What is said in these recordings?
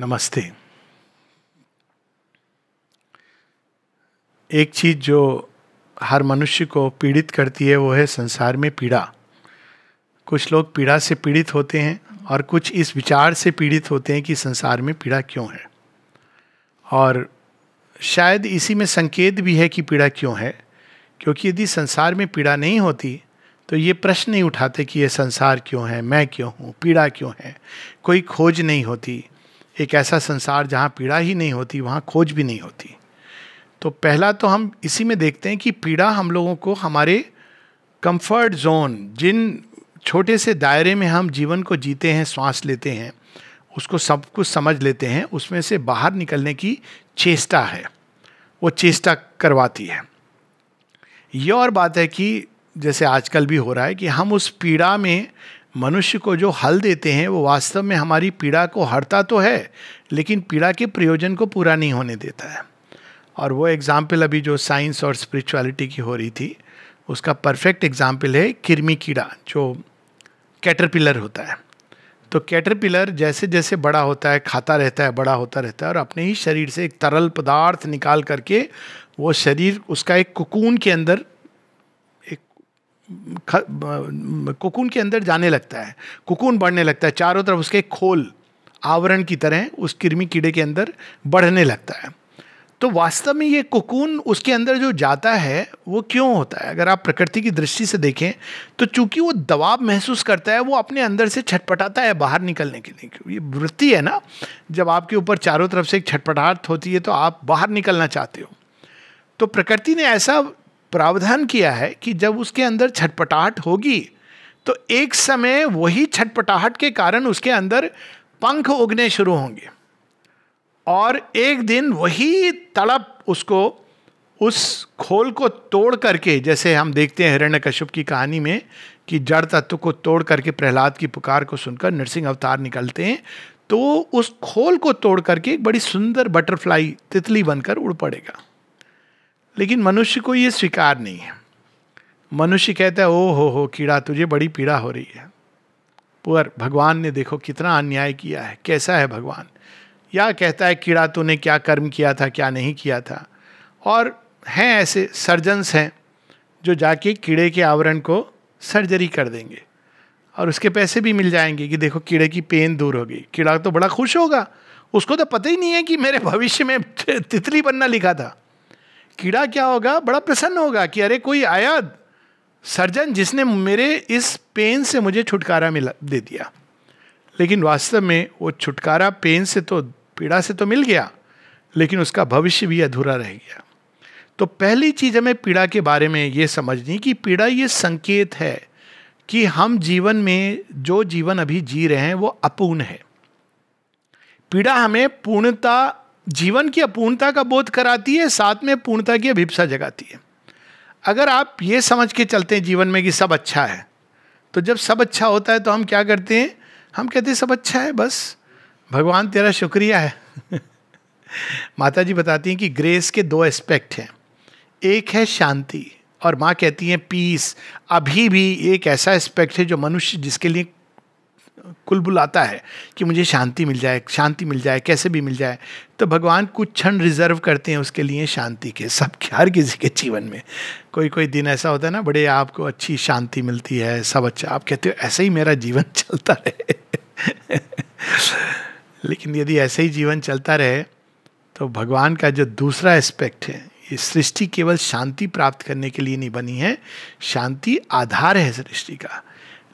नमस्ते एक चीज जो हर मनुष्य को पीड़ित करती है वो है संसार में पीड़ा कुछ लोग पीड़ा से पीड़ित होते हैं और कुछ इस विचार से पीड़ित होते हैं कि संसार में पीड़ा क्यों है और शायद इसी में संकेत भी है कि पीड़ा क्यों है क्योंकि यदि संसार में पीड़ा नहीं होती तो ये प्रश्न नहीं उठाते कि ये संसार क्यों है मैं क्यों हूँ पीड़ा क्यों है कोई खोज नहीं होती एक ऐसा संसार जहाँ पीड़ा ही नहीं होती वहाँ खोज भी नहीं होती तो पहला तो हम इसी में देखते हैं कि पीड़ा हम लोगों को हमारे कंफर्ट जोन जिन छोटे से दायरे में हम जीवन को जीते हैं सांस लेते हैं उसको सब कुछ समझ लेते हैं उसमें से बाहर निकलने की चेष्टा है वो चेष्टा करवाती है ये और बात है कि जैसे आजकल भी हो रहा है कि हम उस पीड़ा में मनुष्य को जो हल देते हैं वो वास्तव में हमारी पीड़ा को हरता तो है लेकिन पीड़ा के प्रयोजन को पूरा नहीं होने देता है और वो एग्ज़ाम्पल अभी जो साइंस और स्पिरिचुअलिटी की हो रही थी उसका परफेक्ट एग्ज़ाम्पल है किरमी कीड़ा जो कैटरपिलर होता है तो कैटरपिलर जैसे जैसे बड़ा होता है खाता रहता है बड़ा होता रहता है और अपने ही शरीर से एक तरल पदार्थ निकाल करके वो शरीर उसका एक कुकून के अंदर कोकून के अंदर जाने लगता है कोकून बढ़ने लगता है चारों तरफ उसके खोल आवरण की तरह उस किरमी कीड़े के अंदर बढ़ने लगता है तो वास्तव में ये कोकून उसके अंदर जो जाता है वो क्यों होता है अगर आप प्रकृति की दृष्टि से देखें तो चूंकि वो दबाव महसूस करता है वो अपने अंदर से छटपटाता है बाहर निकलने के लिए क्यों ये वृत्ति है ना जब आपके ऊपर चारों तरफ से एक छटपटाहट होती है तो आप बाहर निकलना चाहते हो तो प्रकृति ने ऐसा प्रावधान किया है कि जब उसके अंदर छटपटाहट होगी तो एक समय वही छटपटाहट के कारण उसके अंदर पंख उगने शुरू होंगे और एक दिन वही तड़प उसको उस खोल को तोड़ करके जैसे हम देखते हैं हिरण्य कश्यप की कहानी में कि जड़ तत्व को तोड़ करके प्रहलाद की पुकार को सुनकर नरसिंह अवतार निकलते हैं तो उस खोल को तोड़ करके एक बड़ी सुंदर बटरफ्लाई तितली बनकर उड़ पड़ेगा लेकिन मनुष्य को ये स्वीकार नहीं है मनुष्य कहता है ओ हो हो कीड़ा तुझे बड़ी पीड़ा हो रही है पुअर भगवान ने देखो कितना अन्याय किया है कैसा है भगवान या कहता है कीड़ा तूने क्या कर्म किया था क्या नहीं किया था और हैं ऐसे सर्जन्स हैं जो जाके कीड़े के आवरण को सर्जरी कर देंगे और उसके पैसे भी मिल जाएंगे कि देखो कीड़े की पेन दूर होगी कीड़ा तो बड़ा खुश होगा उसको तो पता ही नहीं है कि मेरे भविष्य में तितली बनना लिखा था कीड़ा क्या होगा बड़ा प्रसन्न होगा कि अरे कोई आया सर्जन जिसने मेरे इस पेन से मुझे छुटकारा मिला दे दिया लेकिन वास्तव में वो छुटकारा पेन से तो पीड़ा से तो मिल गया लेकिन उसका भविष्य भी अधूरा रह गया तो पहली चीज़ हमें पीड़ा के बारे में ये समझनी कि पीड़ा ये संकेत है कि हम जीवन में जो जीवन अभी जी रहे हैं वो अपूर्ण है पीड़ा हमें पूर्णता जीवन की अपूर्णता का बोध कराती है साथ में पूर्णता की अभिप्सा जगाती है अगर आप ये समझ के चलते हैं जीवन में कि सब अच्छा है तो जब सब अच्छा होता है तो हम क्या करते हैं हम कहते हैं सब अच्छा है बस भगवान तेरा शुक्रिया है माता जी बताती हैं कि ग्रेस के दो एस्पेक्ट हैं एक है शांति और माँ कहती हैं पीस अभी भी एक ऐसा एस्पेक्ट है जो मनुष्य जिसके लिए कुलबुलाता है कि मुझे शांति मिल जाए शांति मिल जाए कैसे भी मिल जाए तो भगवान कुछ क्षण रिजर्व करते हैं उसके लिए शांति के सब हर किसी के जीवन में कोई कोई दिन ऐसा होता है ना बड़े आपको अच्छी शांति मिलती है सब अच्छा आप कहते हो ऐसे ही मेरा जीवन चलता रहे लेकिन यदि ऐसे ही जीवन चलता रहे तो भगवान का जो दूसरा एस्पेक्ट है ये सृष्टि केवल शांति प्राप्त करने के लिए नहीं बनी है शांति आधार है सृष्टि का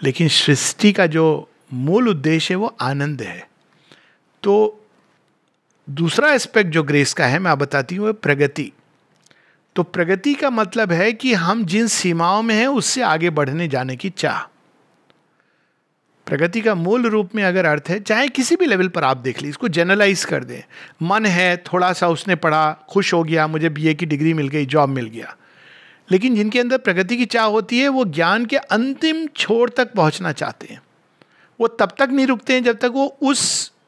लेकिन सृष्टि का जो मूल उद्देश्य वो आनंद है तो दूसरा एस्पेक्ट जो ग्रेस का है मैं आप बताती हूँ प्रगति तो प्रगति का मतलब है कि हम जिन सीमाओं में हैं उससे आगे बढ़ने जाने की चाह प्रगति का मूल रूप में अगर अर्थ है चाहे किसी भी लेवल पर आप देख लीजिए इसको जनरलाइज कर दें मन है थोड़ा सा उसने पढ़ा खुश हो गया मुझे बीए की डिग्री मिल गई जॉब मिल गया लेकिन जिनके अंदर प्रगति की चाह होती है वो ज्ञान के अंतिम छोर तक पहुंचना चाहते हैं वो तब तक नहीं रुकते हैं जब तक वो उस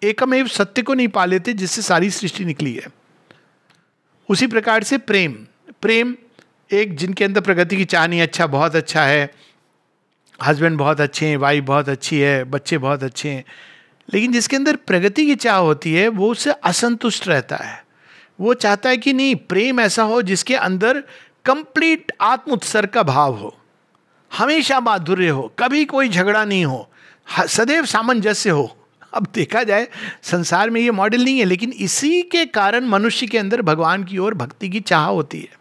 एकमेव सत्य को नहीं पा लेते जिससे सारी सृष्टि निकली है उसी प्रकार से प्रेम प्रेम एक जिनके अंदर प्रगति की चाह नहीं अच्छा बहुत अच्छा है हस्बैंड बहुत अच्छे हैं वाइफ बहुत अच्छी है बच्चे बहुत अच्छे हैं लेकिन जिसके अंदर प्रगति की चाह होती है वो उससे असंतुष्ट रहता है वो चाहता है कि नहीं प्रेम ऐसा हो जिसके अंदर कंप्लीट आत्म उत्सर्ग का भाव हो हमेशा माधुर्य हो कभी कोई झगड़ा नहीं हो सदैव सामंजस्य हो अब देखा जाए संसार में ये मॉडल नहीं है लेकिन इसी के कारण मनुष्य के अंदर भगवान की ओर भक्ति की चाह होती है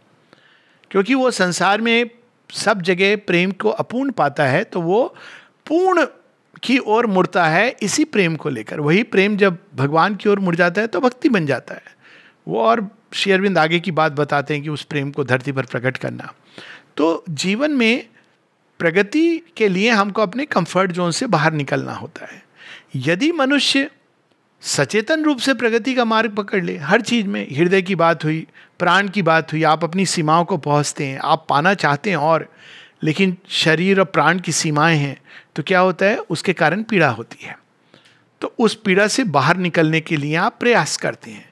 क्योंकि वो संसार में सब जगह प्रेम को अपूर्ण पाता है तो वो पूर्ण की ओर मुड़ता है इसी प्रेम को लेकर वही प्रेम जब भगवान की ओर मुड़ जाता है तो भक्ति बन जाता है वो और शेयरविंद आगे की बात बताते हैं कि उस प्रेम को धरती पर प्रकट करना तो जीवन में प्रगति के लिए हमको अपने कंफर्ट जोन से बाहर निकलना होता है यदि मनुष्य सचेतन रूप से प्रगति का मार्ग पकड़ ले हर चीज़ में हृदय की बात हुई प्राण की बात हुई आप अपनी सीमाओं को पहुँचते हैं आप पाना चाहते हैं और लेकिन शरीर और प्राण की सीमाएं हैं तो क्या होता है उसके कारण पीड़ा होती है तो उस पीड़ा से बाहर निकलने के लिए आप प्रयास करते हैं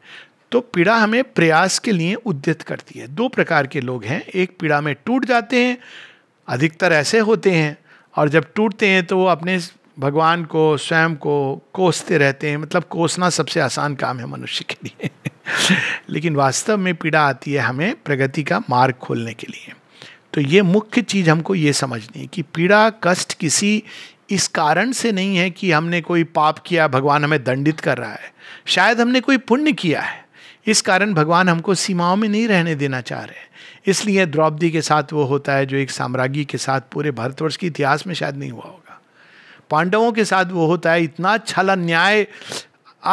तो पीड़ा हमें प्रयास के लिए उद्यत करती है दो प्रकार के लोग हैं एक पीड़ा में टूट जाते हैं अधिकतर ऐसे होते हैं और जब टूटते हैं तो वो अपने भगवान को स्वयं को कोसते रहते हैं मतलब कोसना सबसे आसान काम है मनुष्य के लिए लेकिन वास्तव में पीड़ा आती है हमें प्रगति का मार्ग खोलने के लिए तो ये मुख्य चीज़ हमको ये समझनी है कि पीड़ा कष्ट किसी इस कारण से नहीं है कि हमने कोई पाप किया भगवान हमें दंडित कर रहा है शायद हमने कोई पुण्य किया है इस कारण भगवान हमको सीमाओं में नहीं रहने देना चाह रहे इसलिए द्रौपदी के साथ वो होता है जो एक साम्राज्ञी के साथ पूरे भारतवर्ष के इतिहास में शायद नहीं हुआ होगा पांडवों के साथ वो होता है इतना छला अच्छा न्याय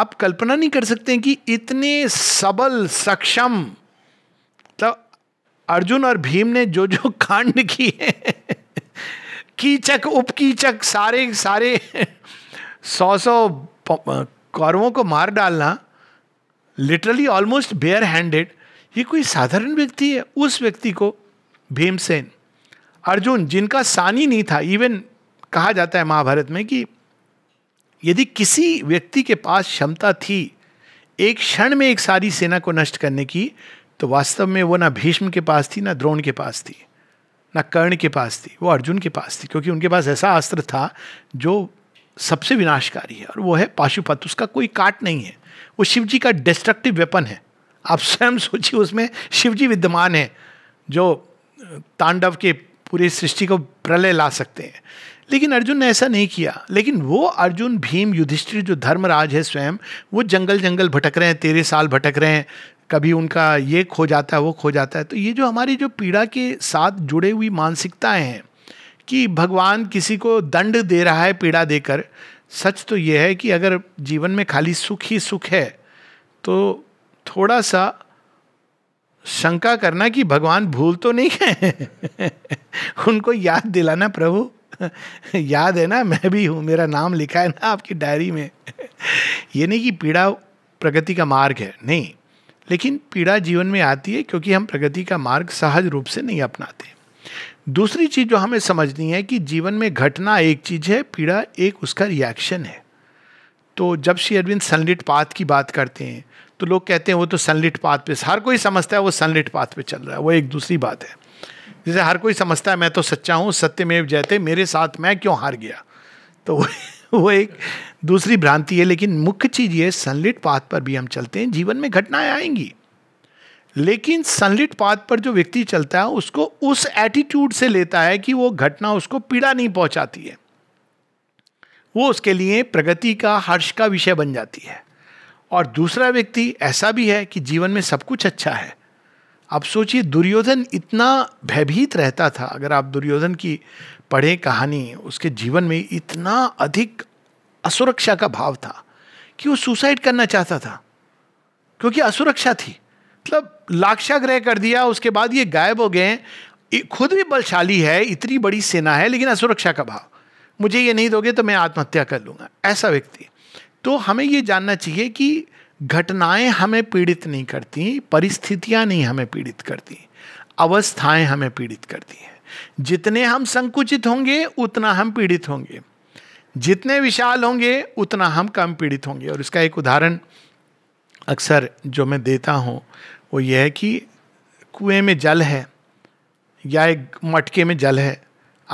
आप कल्पना नहीं कर सकते कि इतने सबल सक्षम तो अर्जुन और भीम ने जो जो कांड किए कीचक उपकीचक सारे सारे सौ सौ कौरवों को मार डालना लिटरली ऑलमोस्ट बेयर हैंडेड ये कोई साधारण व्यक्ति है उस व्यक्ति को भीमसेन अर्जुन जिनका सानी नहीं था इवन कहा जाता है महाभारत में कि यदि किसी व्यक्ति के पास क्षमता थी एक क्षण में एक सारी सेना को नष्ट करने की तो वास्तव में वो ना भीष्म के पास थी ना द्रोण के पास थी ना कर्ण के पास थी वो अर्जुन के पास थी क्योंकि उनके पास ऐसा अस्त्र था जो सबसे विनाशकारी है और वो है पाशुपत उसका कोई काट नहीं है वो शिव जी का डिस्ट्रक्टिव वेपन है आप स्वयं सोचिए उसमें शिव जी विद्यमान हैं जो तांडव के पूरे सृष्टि को प्रलय ला सकते हैं लेकिन अर्जुन ने ऐसा नहीं किया लेकिन वो अर्जुन भीम युधिष्ठिर जो धर्मराज है स्वयं वो जंगल जंगल भटक रहे हैं तेरह साल भटक रहे हैं कभी उनका ये खो जाता है वो खो जाता है तो ये जो हमारी जो पीड़ा के साथ जुड़े हुई मानसिकताएं हैं कि भगवान किसी को दंड दे रहा है पीड़ा देकर सच तो ये है कि अगर जीवन में खाली सुख ही सुख है तो थोड़ा सा शंका करना कि भगवान भूल तो नहीं है उनको याद दिलाना प्रभु याद है ना मैं भी हूँ मेरा नाम लिखा है ना आपकी डायरी में ये नहीं कि पीड़ा प्रगति का मार्ग है नहीं लेकिन पीड़ा जीवन में आती है क्योंकि हम प्रगति का मार्ग सहज रूप से नहीं अपनाते दूसरी चीज जो हमें समझनी है कि जीवन में घटना एक चीज है पीड़ा एक उसका रिएक्शन है तो जब श्री अरविंद सनलिट पाथ की बात करते हैं तो लोग कहते हैं वो तो सनलिट पाथ पे हर कोई समझता है वो सनलिट पाथ पे चल रहा है वो एक दूसरी बात है जैसे हर कोई समझता है मैं तो सच्चा हूँ सत्यमेव जयते मेरे साथ मैं क्यों हार गया तो वो वो एक दूसरी भ्रांति है लेकिन मुख्य चीज़ ये सनलिट पाथ पर भी हम चलते हैं जीवन में घटनाएं आएंगी लेकिन सनलिट पाथ पर जो व्यक्ति चलता है उसको उस एटीट्यूड से लेता है कि वो घटना उसको पीड़ा नहीं पहुंचाती है वो उसके लिए प्रगति का हर्ष का विषय बन जाती है और दूसरा व्यक्ति ऐसा भी है कि जीवन में सब कुछ अच्छा है आप सोचिए दुर्योधन इतना भयभीत रहता था अगर आप दुर्योधन की पढ़ें कहानी उसके जीवन में इतना अधिक असुरक्षा का भाव था कि वो सुसाइड करना चाहता था क्योंकि असुरक्षा थी मतलब लाक्षाग्रह कर दिया उसके बाद ये गायब हो गए खुद भी बलशाली है इतनी बड़ी सेना है लेकिन असुरक्षा का भाव मुझे ये नहीं दोगे तो मैं आत्महत्या कर लूँगा ऐसा व्यक्ति तो हमें ये जानना चाहिए कि घटनाएं हमें पीड़ित नहीं करती परिस्थितियां नहीं हमें पीड़ित करती अवस्थाएं हमें पीड़ित करती हैं जितने हम संकुचित होंगे उतना हम पीड़ित होंगे जितने विशाल होंगे उतना हम कम पीड़ित होंगे और इसका एक उदाहरण अक्सर जो मैं देता हूँ वो यह है कि कुएं में जल है या एक मटके में जल है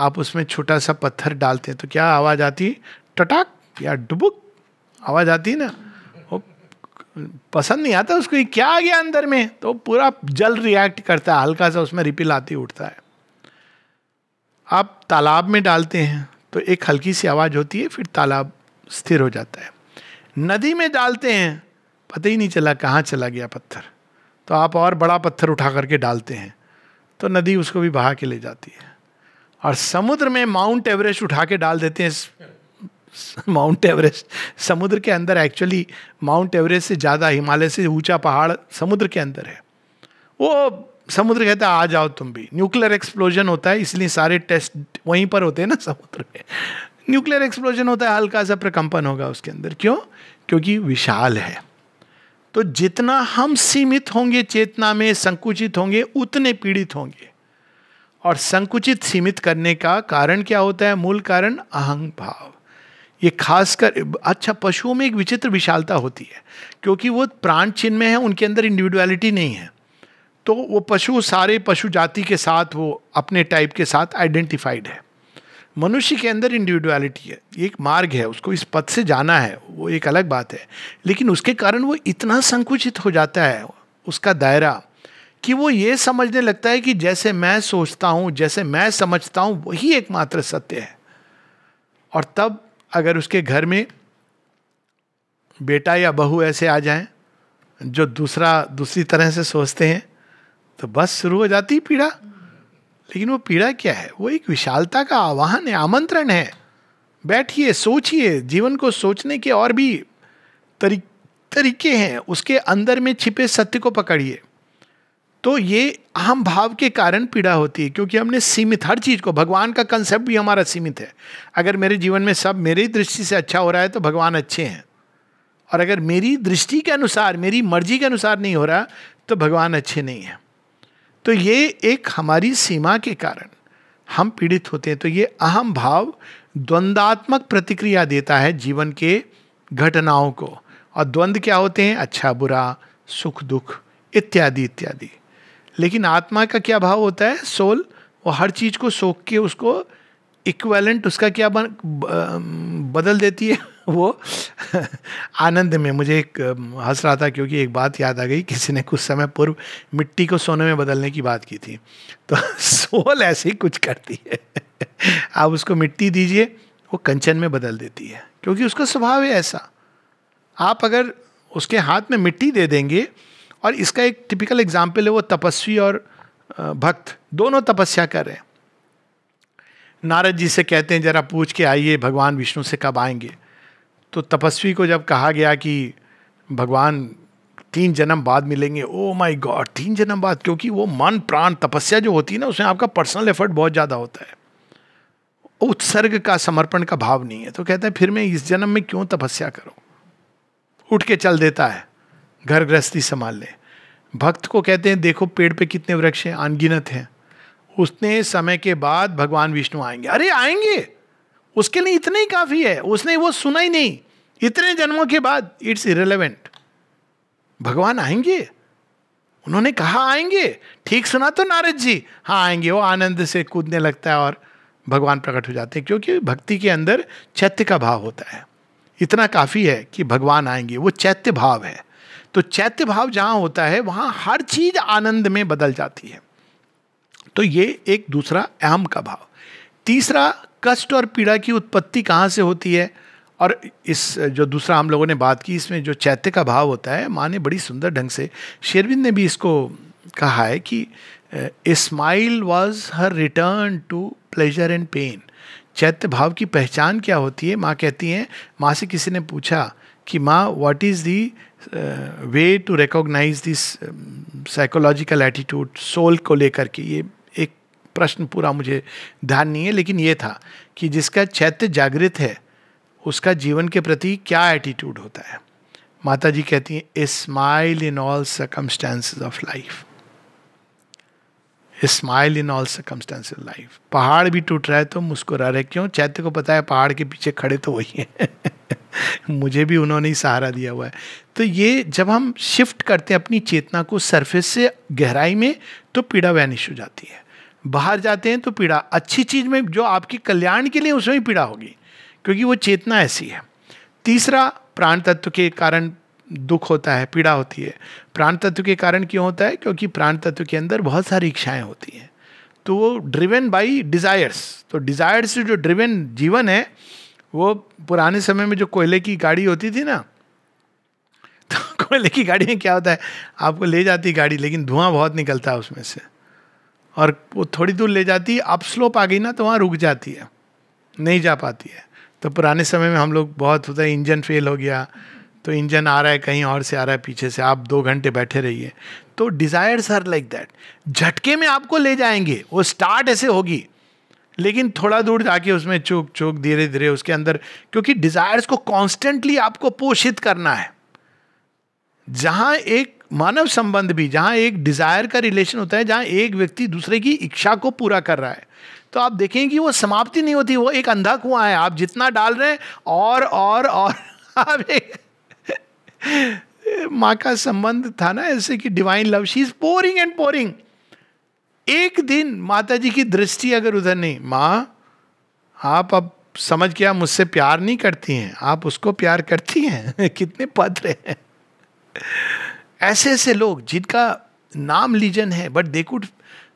आप उसमें छोटा सा पत्थर डालते हैं तो क्या आवाज़ आती टटाक या डुबुक आवाज आती है ना वो पसंद नहीं आता उसको क्या आ गया अंदर में तो पूरा जल रिएक्ट करता है हल्का सा उसमें रिपिल आती उठता है आप तालाब में डालते हैं तो एक हल्की सी आवाज़ होती है फिर तालाब स्थिर हो जाता है नदी में डालते हैं पता ही नहीं चला कहाँ चला गया पत्थर तो आप और बड़ा पत्थर उठा करके डालते हैं तो नदी उसको भी बहा के ले जाती है और समुद्र में माउंट एवरेस्ट उठा के डाल देते हैं माउंट एवरेस्ट समुद्र के अंदर एक्चुअली माउंट एवरेस्ट से ज़्यादा हिमालय से ऊंचा पहाड़ समुद्र के अंदर है वो समुद्र कहता है आ जाओ तुम भी न्यूक्लियर एक्सप्लोजन होता है इसलिए सारे टेस्ट वहीं पर होते हैं ना समुद्र में न्यूक्लियर एक्सप्लोजन होता है हल्का सा प्रकंपन होगा उसके अंदर क्यों क्योंकि विशाल है तो जितना हम सीमित होंगे चेतना में संकुचित होंगे उतने पीड़ित होंगे और संकुचित सीमित करने का कारण क्या होता है मूल कारण अहंग भाव ये खासकर अच्छा पशुओं में एक विचित्र विशालता होती है क्योंकि वो प्राण चिन्ह में है उनके अंदर इंडिविजुअलिटी नहीं है तो वो पशु सारे पशु जाति के साथ वो अपने टाइप के साथ आइडेंटिफाइड है मनुष्य के अंदर इंडिविजुअलिटी है ये एक मार्ग है उसको इस पद से जाना है वो एक अलग बात है लेकिन उसके कारण वो इतना संकुचित हो जाता है उसका दायरा कि वो ये समझने लगता है कि जैसे मैं सोचता हूँ जैसे मैं समझता हूँ वही एकमात्र सत्य है और तब अगर उसके घर में बेटा या बहू ऐसे आ जाएं जो दूसरा दूसरी तरह से सोचते हैं तो बस शुरू हो जाती है पीड़ा लेकिन वो पीड़ा क्या है वो एक विशालता का आवाहन है आमंत्रण है बैठिए सोचिए जीवन को सोचने के और भी तरी, तरीके हैं उसके अंदर में छिपे सत्य को पकड़िए तो ये अहम भाव के कारण पीड़ा होती है क्योंकि हमने सीमित हर चीज़ को भगवान का कंसेप्ट भी हमारा सीमित है अगर मेरे जीवन में सब मेरी दृष्टि से अच्छा हो रहा है तो भगवान अच्छे हैं और अगर मेरी दृष्टि के अनुसार मेरी मर्जी के अनुसार नहीं हो रहा तो भगवान अच्छे नहीं हैं तो ये एक हमारी सीमा के कारण हम पीड़ित होते हैं तो ये अहम भाव द्वंद्वात्मक प्रतिक्रिया देता है जीवन के घटनाओं को और द्वंद्व क्या होते हैं अच्छा बुरा सुख दुख इत्यादि इत्यादि लेकिन आत्मा का क्या भाव होता है सोल वो हर चीज़ को सोख के उसको इक्वेलेंट उसका क्या बन बदल देती है वो आनंद में मुझे एक हंस रहा था क्योंकि एक बात याद आ गई किसी ने कुछ समय पूर्व मिट्टी को सोने में बदलने की बात की थी तो सोल ऐसे ही कुछ करती है आप उसको मिट्टी दीजिए वो कंचन में बदल देती है क्योंकि उसका स्वभाव है ऐसा आप अगर उसके हाथ में मिट्टी दे देंगे और इसका एक टिपिकल एग्जाम्पल है वो तपस्वी और भक्त दोनों तपस्या कर रहे हैं नारद जी से कहते हैं जरा पूछ के आइए भगवान विष्णु से कब आएंगे तो तपस्वी को जब कहा गया कि भगवान तीन जन्म बाद मिलेंगे ओ माय गॉड तीन जन्म बाद क्योंकि वो मन प्राण तपस्या जो होती है ना उसमें आपका पर्सनल एफर्ट बहुत ज़्यादा होता है उत्सर्ग का समर्पण का भाव नहीं है तो कहता है फिर मैं इस जन्म में क्यों तपस्या करूँ उठ के चल देता है घर गृहस्थी संभाल लें भक्त को कहते हैं देखो पेड़ पे कितने वृक्ष हैं अनगिनत हैं उसने समय के बाद भगवान विष्णु आएंगे अरे आएंगे उसके लिए इतने ही काफ़ी है उसने वो सुना ही नहीं इतने जन्मों के बाद इट्स इरेलीवेंट भगवान आएंगे उन्होंने कहा आएंगे ठीक सुना तो नारद जी हाँ आएंगे वो आनंद से कूदने लगता है और भगवान प्रकट हो जाते हैं क्योंकि भक्ति के अंदर चैत्य का भाव होता है इतना काफ़ी है कि भगवान आएंगे वो चैत्य भाव है तो चैत्य भाव जहाँ होता है वहाँ हर चीज आनंद में बदल जाती है तो ये एक दूसरा अहम का भाव तीसरा कष्ट और पीड़ा की उत्पत्ति कहाँ से होती है और इस जो दूसरा हम लोगों ने बात की इसमें जो चैत्य का भाव होता है माँ ने बड़ी सुंदर ढंग से शेरविंद ने भी इसको कहा है कि smile was her return to pleasure and pain चैत्य भाव की पहचान क्या होती है माँ कहती हैं माँ से किसी ने पूछा कि माँ what is the way to recognise this psychological attitude soul को लेकर के ये एक प्रश्न पूरा मुझे ध्यान नहीं है लेकिन ये था कि जिसका चैत्य जागृत है उसका जीवन के प्रति क्या एटीट्यूड होता है माता जी कहती हैं a smile in all circumstances of life smile in all circumstance life पहाड़ भी टूट रहा है तो मुस्कुरा रहे क्यों चैत्य को पता है पहाड़ के पीछे खड़े तो वही है मुझे भी उन्होंने ही सहारा दिया हुआ है तो ये जब हम शिफ्ट करते हैं अपनी चेतना को सरफेस से गहराई में तो पीड़ा वैनिश हो जाती है बाहर जाते हैं तो पीड़ा अच्छी चीज़ में जो आपके कल्याण के लिए उसमें पीड़ा होगी क्योंकि वो चेतना ऐसी है तीसरा प्राण तत्व के कारण दुख होता है पीड़ा होती है प्राण तत्व के कारण क्यों होता है क्योंकि प्राण तत्व के अंदर बहुत सारी इच्छाएं होती हैं तो वो ड्रिवेन बाई डिज़ायर्स तो डिज़ायर से जो ड्रिवेन जीवन है वो पुराने समय में जो कोयले की गाड़ी होती थी ना तो कोयले की गाड़ी में क्या होता है आपको ले जाती गाड़ी लेकिन धुआं बहुत निकलता है उसमें से और वो थोड़ी दूर ले जाती अप स्लोप आ गई ना तो वहाँ रुक जाती है नहीं जा पाती है तो पुराने समय में हम लोग बहुत होता है इंजन फेल हो गया तो इंजन आ रहा है कहीं और से आ रहा है पीछे से आप दो घंटे बैठे रहिए तो डिज़ायर्स आर लाइक दैट झटके में आपको ले जाएंगे वो स्टार्ट ऐसे होगी लेकिन थोड़ा दूर जाके उसमें चूक चूक धीरे धीरे उसके अंदर क्योंकि डिजायर्स को कॉन्स्टेंटली आपको पोषित करना है जहां एक मानव संबंध भी जहां एक डिजायर का रिलेशन होता है जहां एक व्यक्ति दूसरे की इच्छा को पूरा कर रहा है तो आप देखेंगे कि वो समाप्ति नहीं होती वो एक अंधा कुआ है आप जितना डाल रहे हैं और और और आप माँ का संबंध था ना ऐसे कि divine love she is pouring and pouring एक दिन माता जी की दृष्टि अगर उधर नहीं माँ आप अब समझ के आप मुझसे प्यार नहीं करती हैं आप उसको प्यार करती हैं कितने पात्र हैं ऐसे ऐसे लोग जिनका नाम लीजन है but they could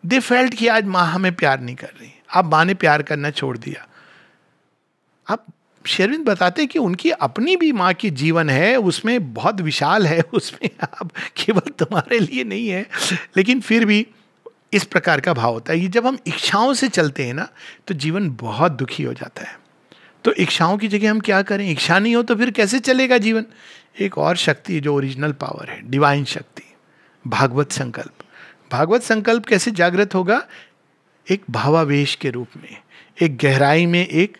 they felt कि आज माँ हमें प्यार नहीं कर रही आप माँ ने प्यार करना छोड़ दिया अब शेरविंद बताते हैं कि उनकी अपनी भी माँ की जीवन है उसमें बहुत विशाल है उसमें आप केवल तुम्हारे लिए नहीं है लेकिन फिर भी इस प्रकार का भाव होता है ये जब हम इच्छाओं से चलते हैं ना तो जीवन बहुत दुखी हो जाता है तो इच्छाओं की जगह हम क्या करें इच्छा नहीं हो तो फिर कैसे चलेगा जीवन एक और शक्ति जो ओरिजिनल पावर है डिवाइन शक्ति भागवत संकल्प भागवत संकल्प कैसे जागृत होगा एक भावावेश के रूप में एक गहराई में एक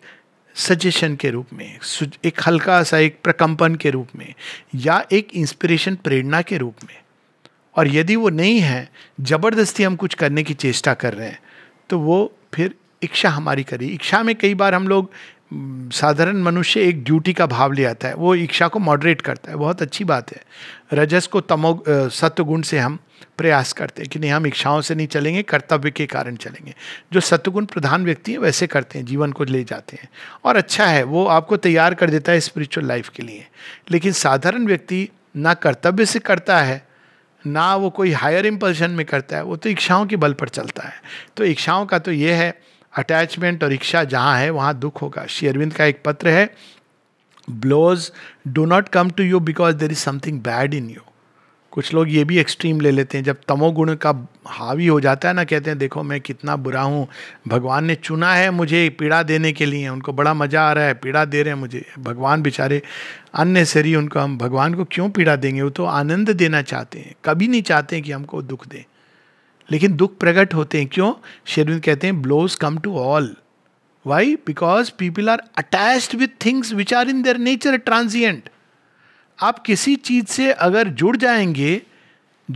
सजेशन के रूप में एक हल्का सा एक प्रकम्पन के रूप में या एक इंस्पिरेशन प्रेरणा के रूप में और यदि वो नहीं है ज़बरदस्ती हम कुछ करने की चेष्टा कर रहे हैं तो वो फिर इच्छा हमारी करी इच्छा में कई बार हम लोग साधारण मनुष्य एक ड्यूटी का भाव ले आता है वो इच्छा को मॉडरेट करता है बहुत अच्छी बात है रजस को तमो सत्वगुण से हम प्रयास करते हैं कि नहीं हम इच्छाओं से नहीं चलेंगे कर्तव्य के कारण चलेंगे जो सत्वगुण प्रधान व्यक्ति हैं वैसे करते हैं जीवन को ले जाते हैं और अच्छा है वो आपको तैयार कर देता है स्पिरिचुअल लाइफ के लिए लेकिन साधारण व्यक्ति ना कर्तव्य से करता है ना वो कोई हायर इम्पल्शन में करता है वो तो इच्छाओं के बल पर चलता है तो इच्छाओं का तो ये है अटैचमेंट और इच्छा जहाँ है वहाँ दुख होगा श्री अरविंद का एक पत्र है blows do not come to you because there is something bad in you कुछ लोग ये भी एक्सट्रीम ले लेते हैं जब तमोगुण का हावी हो जाता है ना कहते हैं देखो मैं कितना बुरा हूँ भगवान ने चुना है मुझे पीड़ा देने के लिए उनको बड़ा मज़ा आ रहा है पीड़ा दे रहे हैं मुझे भगवान बेचारे अननेसरी उनको हम भगवान को क्यों पीड़ा देंगे वो तो आनंद देना चाहते हैं कभी नहीं चाहते कि हमको दुख दें लेकिन दुख प्रकट होते हैं क्यों शेरविंद कहते हैं blows come to all why because people are attached with things which are in their nature transient आप किसी चीज़ से अगर जुड़ जाएंगे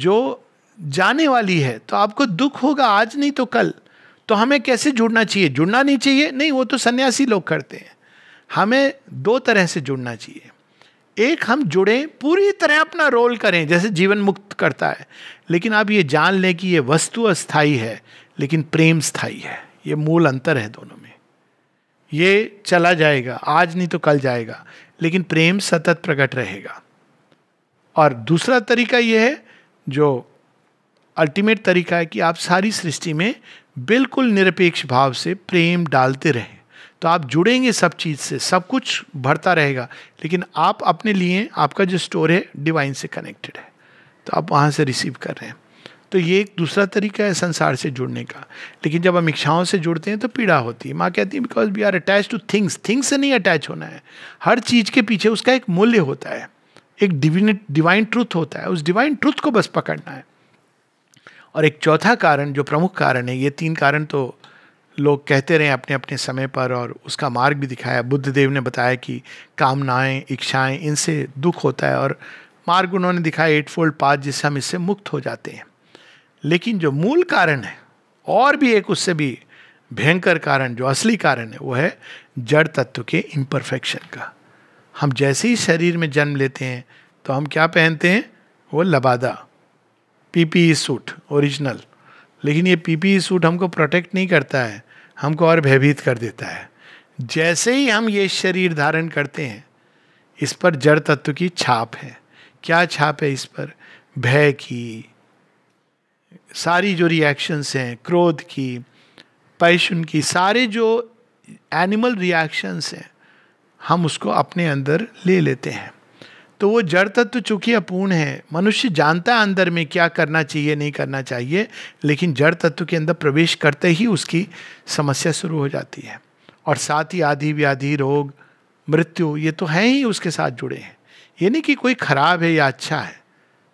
जो जाने वाली है तो आपको दुख होगा आज नहीं तो कल तो हमें कैसे जुड़ना चाहिए जुड़ना नहीं चाहिए नहीं वो तो सन्यासी लोग करते हैं हमें दो तरह से जुड़ना चाहिए एक हम जुड़े पूरी तरह अपना रोल करें जैसे जीवन मुक्त करता है लेकिन आप ये जान लें कि ये वस्तु अस्थाई है लेकिन प्रेम स्थाई है ये मूल अंतर है दोनों में ये चला जाएगा आज नहीं तो कल जाएगा लेकिन प्रेम सतत प्रकट रहेगा और दूसरा तरीका यह है जो अल्टीमेट तरीका है कि आप सारी सृष्टि में बिल्कुल निरपेक्ष भाव से प्रेम डालते रहें तो आप जुड़ेंगे सब चीज़ से सब कुछ बढ़ता रहेगा लेकिन आप अपने लिए आपका जो स्टोर है डिवाइन से कनेक्टेड है तो आप वहाँ से रिसीव कर रहे हैं तो ये एक दूसरा तरीका है संसार से जुड़ने का लेकिन जब हम इच्छाओं से जुड़ते हैं तो पीड़ा होती है माँ कहती है because we are attach to things things से नहीं अटैच होना है हर चीज़ के पीछे उसका एक मूल्य होता है एक डिवाइन ट्रूथ होता है उस डिवाइन ट्रूथ को बस पकड़ना है और एक चौथा कारण जो प्रमुख कारण है ये तीन कारण तो लोग कहते रहे अपने अपने समय पर और उसका मार्ग भी दिखाया बुद्ध देव ने बताया कि कामनाएं इच्छाएं इनसे दुख होता है और मार्ग उन्होंने दिखाया एट फोल्ड पाथ जिससे हम इससे मुक्त हो जाते हैं लेकिन जो मूल कारण है और भी एक उससे भी भयंकर कारण जो असली कारण है वो है जड़ तत्व के इम्परफेक्शन का हम जैसे ही शरीर में जन्म लेते हैं तो हम क्या पहनते हैं वो लबादा पीपीई सूट ओरिजिनल लेकिन ये पीपीई सूट हमको प्रोटेक्ट नहीं करता है हमको और भयभीत कर देता है जैसे ही हम ये शरीर धारण करते हैं इस पर जड़ तत्व की छाप है क्या छाप है इस पर भय की सारी जो रिएक्शंस हैं क्रोध की पैशन की सारे जो एनिमल रिएक्शंस हैं हम उसको अपने अंदर ले लेते हैं तो वो जड़ तत्व चूंकि अपूर्ण है मनुष्य जानता है अंदर में क्या करना चाहिए नहीं करना चाहिए लेकिन जड़ तत्व के अंदर प्रवेश करते ही उसकी समस्या शुरू हो जाती है और साथ ही आधि व्याधि रोग मृत्यु ये तो हैं ही उसके साथ जुड़े हैं ये नहीं कि कोई खराब है या अच्छा है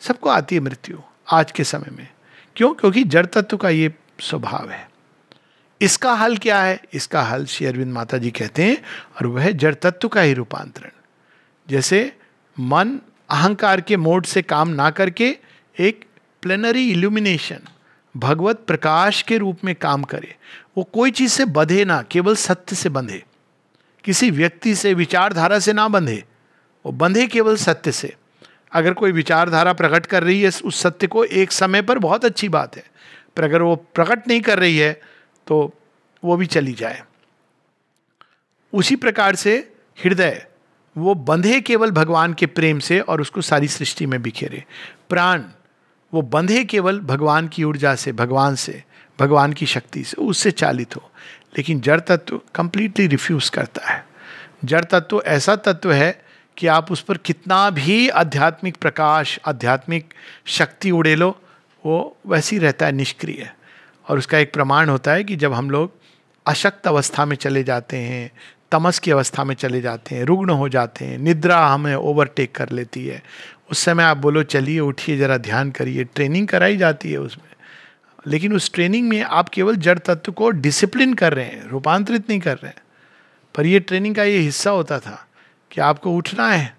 सबको आती है मृत्यु आज के समय में क्यों क्योंकि जड़ तत्व का ये स्वभाव है इसका हल क्या है इसका हल श्री अरविंद माता जी कहते हैं और वह जड़ तत्व का ही रूपांतरण जैसे मन अहंकार के मोड से काम ना करके एक प्लेनरी इल्यूमिनेशन भगवत प्रकाश के रूप में काम करे वो कोई चीज़ से बंधे ना केवल सत्य से बंधे किसी व्यक्ति से विचारधारा से ना बंधे वो बंधे केवल सत्य से अगर कोई विचारधारा प्रकट कर रही है उस सत्य को एक समय पर बहुत अच्छी बात है पर अगर वो प्रकट नहीं कर रही है तो वो भी चली जाए उसी प्रकार से हृदय वो बंधे केवल भगवान के प्रेम से और उसको सारी सृष्टि में बिखेरे प्राण वो बंधे केवल भगवान की ऊर्जा से भगवान से भगवान की शक्ति से उससे चालित हो लेकिन जड़ तत्व कंप्लीटली रिफ्यूज करता है जड़ तत्व ऐसा तत्व है कि आप उस पर कितना भी आध्यात्मिक प्रकाश आध्यात्मिक शक्ति उड़े लो वो वैसे ही रहता है निष्क्रिय और उसका एक प्रमाण होता है कि जब हम लोग अशक्त अवस्था में चले जाते हैं तमस की अवस्था में चले जाते हैं रुग्ण हो जाते हैं निद्रा हमें ओवरटेक कर लेती है उस समय आप बोलो चलिए उठिए ज़रा ध्यान करिए ट्रेनिंग कराई जाती है उसमें लेकिन उस ट्रेनिंग में आप केवल जड़ तत्व को डिसिप्लिन कर रहे हैं रूपांतरित नहीं कर रहे हैं पर यह ट्रेनिंग का ये हिस्सा होता था कि आपको उठना है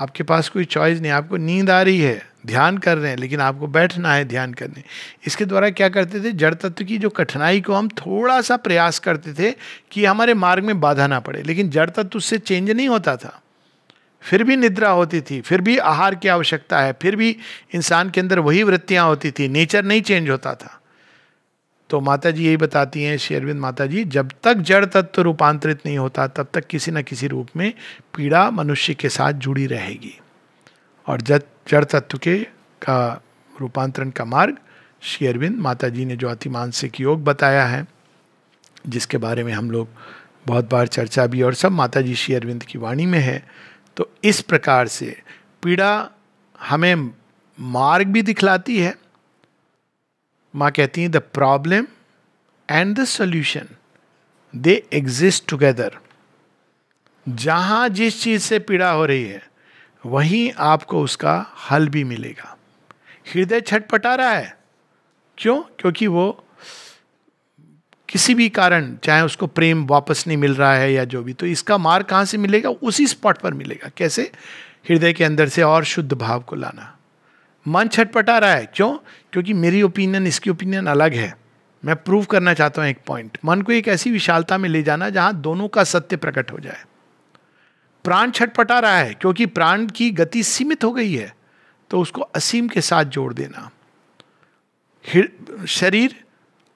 आपके पास कोई चॉइस नहीं आपको नींद आ रही है ध्यान कर रहे हैं लेकिन आपको बैठना है ध्यान करने इसके द्वारा क्या करते थे जड़ तत्व की जो कठिनाई को हम थोड़ा सा प्रयास करते थे कि हमारे मार्ग में बाधा ना पड़े लेकिन जड़ तत्व उससे चेंज नहीं होता था फिर भी निद्रा होती थी फिर भी आहार की आवश्यकता है फिर भी इंसान के अंदर वही वृत्तियाँ होती थी नेचर नहीं चेंज होता था तो माता जी यही बताती हैं शेरविंद माता जी जब तक जड़ तत्व रूपांतरित नहीं होता तब तक किसी न किसी रूप में पीड़ा मनुष्य के साथ जुड़ी रहेगी और जब जड़ तत्व के का रूपांतरण का मार्ग शेरविंद माता जी ने जो अति मानसिक योग बताया है जिसके बारे में हम लोग बहुत बार चर्चा भी और सब माता जी श्री अरविंद की वाणी में है तो इस प्रकार से पीड़ा हमें मार्ग भी दिखलाती है माँ कहती हैं the problem and the solution they exist together जहाँ जिस चीज़ से पीड़ा हो रही है वहीं आपको उसका हल भी मिलेगा हृदय छटपटा रहा है क्यों क्योंकि वो किसी भी कारण चाहे उसको प्रेम वापस नहीं मिल रहा है या जो भी तो इसका मार्ग कहाँ से मिलेगा उसी स्पॉट पर मिलेगा कैसे हृदय के अंदर से और शुद्ध भाव को लाना मन छटपटा रहा है क्यों क्योंकि मेरी ओपिनियन इसकी ओपिनियन अलग है मैं प्रूव करना चाहता हूँ एक पॉइंट मन को एक ऐसी विशालता में ले जाना जहाँ दोनों का सत्य प्रकट हो जाए प्राण छटपटा रहा है क्योंकि प्राण की गति सीमित हो गई है तो उसको असीम के साथ जोड़ देना शरीर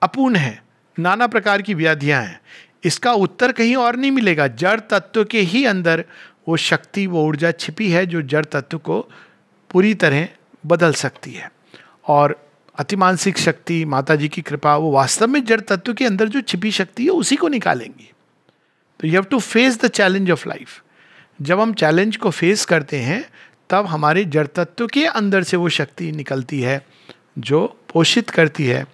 अपूर्ण है नाना प्रकार की व्याधियां हैं इसका उत्तर कहीं और नहीं मिलेगा जड़ तत्व के ही अंदर वो शक्ति वो ऊर्जा छिपी है जो जड़ तत्व को पूरी तरह बदल सकती है और अतिमानसिक शक्ति माता जी की कृपा वो वास्तव में जड़ तत्व के अंदर जो छिपी शक्ति है उसी को निकालेंगी तो you have to face the challenge of life जब हम चैलेंज को फेस करते हैं तब हमारे जड़ तत्व के अंदर से वो शक्ति निकलती है जो पोषित करती है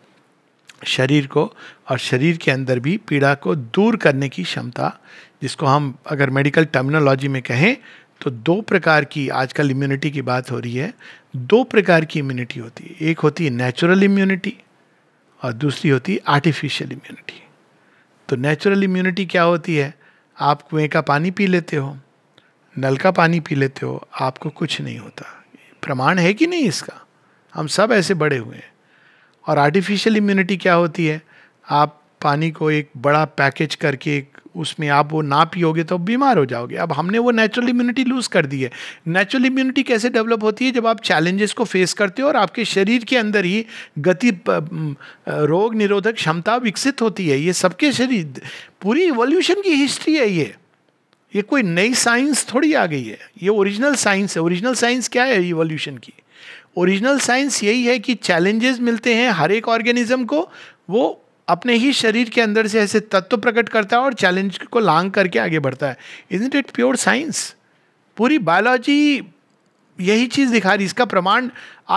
शरीर को और शरीर के अंदर भी पीड़ा को दूर करने की क्षमता जिसको हम अगर मेडिकल टर्मिनोलॉजी में कहें तो दो प्रकार की आजकल इम्यूनिटी की बात हो रही है दो प्रकार की इम्यूनिटी होती है एक होती है नेचुरल इम्यूनिटी और दूसरी होती है आर्टिफिशियल इम्यूनिटी तो नेचुरल इम्यूनिटी क्या होती है आप कुएँ का पानी पी लेते हो नल का पानी पी लेते हो आपको कुछ नहीं होता प्रमाण है कि नहीं इसका हम सब ऐसे बड़े हुए हैं और आर्टिफिशियल इम्यूनिटी क्या होती है आप पानी को एक बड़ा पैकेज करके एक उसमें आप वो ना पियोगे तो बीमार हो जाओगे अब हमने वो नेचुरल इम्यूनिटी लूज़ कर दी है नेचुरल इम्यूनिटी कैसे डेवलप होती है जब आप चैलेंजेस को फेस करते हो और आपके शरीर के अंदर ही गति रोग निरोधक क्षमता विकसित होती है ये सबके शरीर पूरी इवोल्यूशन की हिस्ट्री है ये ये कोई नई साइंस थोड़ी आ गई है ये ओरिजिनल साइंस है ओरिजिनल साइंस क्या है इवोल्यूशन की ओरिजिनल साइंस यही है कि चैलेंजेस मिलते हैं हर एक ऑर्गेनिज्म को वो अपने ही शरीर के अंदर से ऐसे तत्व प्रकट करता है और चैलेंज को लांग करके आगे बढ़ता है इज इट प्योर साइंस पूरी बायोलॉजी यही चीज दिखा रही इसका प्रमाण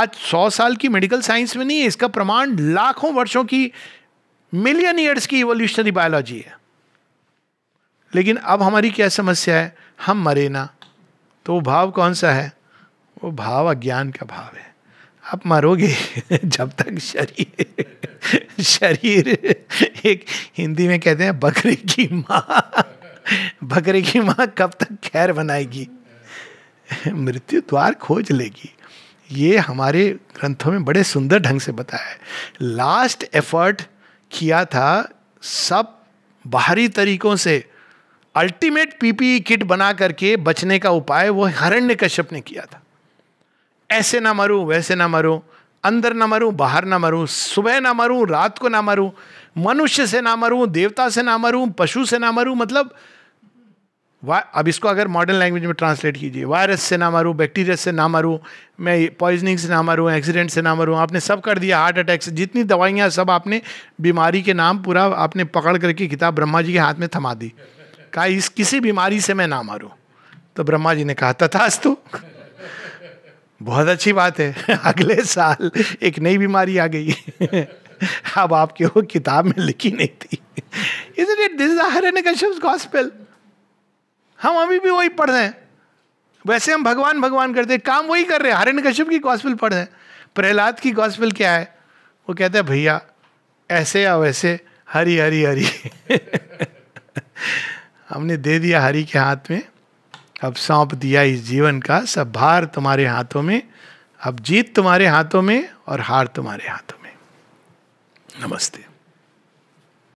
आज सौ साल की मेडिकल साइंस में नहीं है इसका प्रमाण लाखों वर्षों की मिलियन ईयर्स की इवोल्यूशनरी बायोलॉजी है लेकिन अब हमारी क्या समस्या है हम मरे ना तो वो भाव कौन सा है वो भाव अज्ञान का भाव है आप मरोगे जब तक शरीर शरीर एक हिंदी में कहते हैं बकरे की माँ बकरे की माँ कब तक खैर बनाएगी मृत्यु द्वार खोज लेगी ये हमारे ग्रंथों में बड़े सुंदर ढंग से बताया है लास्ट एफर्ट किया था सब बाहरी तरीकों से अल्टीमेट पीपीई किट बना करके बचने का उपाय वो हरण्य कश्यप ने किया था ऐसे ना मरूं वैसे ना मरूं अंदर ना मरूं बाहर ना मरूं सुबह ना मरूं रात को ना मरूं मनुष्य से ना मरूं देवता से ना मरूं पशु से ना मरूं मतलब अब इसको अगर मॉडर्न लैंग्वेज में ट्रांसलेट कीजिए वायरस से ना मारूँ बैक्टीरिया से ना मरूं मैं पॉइजनिंग से ना मारूँ एक्सीडेंट से ना मरूं आपने सब कर दिया हार्ट अटैक से जितनी दवाइयाँ सब आपने बीमारी के नाम पूरा आपने पकड़ करके किताब ब्रह्मा जी के हाथ में थमा दी कहा इस किसी बीमारी से मैं ना मारूँ तो ब्रह्मा जी ने कहा तथास्तु बहुत अच्छी बात है अगले साल एक नई बीमारी आ गई अब आपके वो किताब में लिखी नहीं थी is it this Kashyap gospel हम अभी भी वही पढ़ रहे हैं वैसे हम भगवान भगवान करते हैं काम वही कर रहे हैं हरण कश्यप की गॉस्पेल पढ़ रहे हैं प्रहलाद की गॉस्पेल क्या है वो कहते हैं भैया ऐसे या वैसे हरी हरी हरी हमने दे दिया हरी के हाथ में अब सौंप दिया इस जीवन का सब भार तुम्हारे हाथों में अब जीत तुम्हारे हाथों में और हार तुम्हारे हाथों में नमस्ते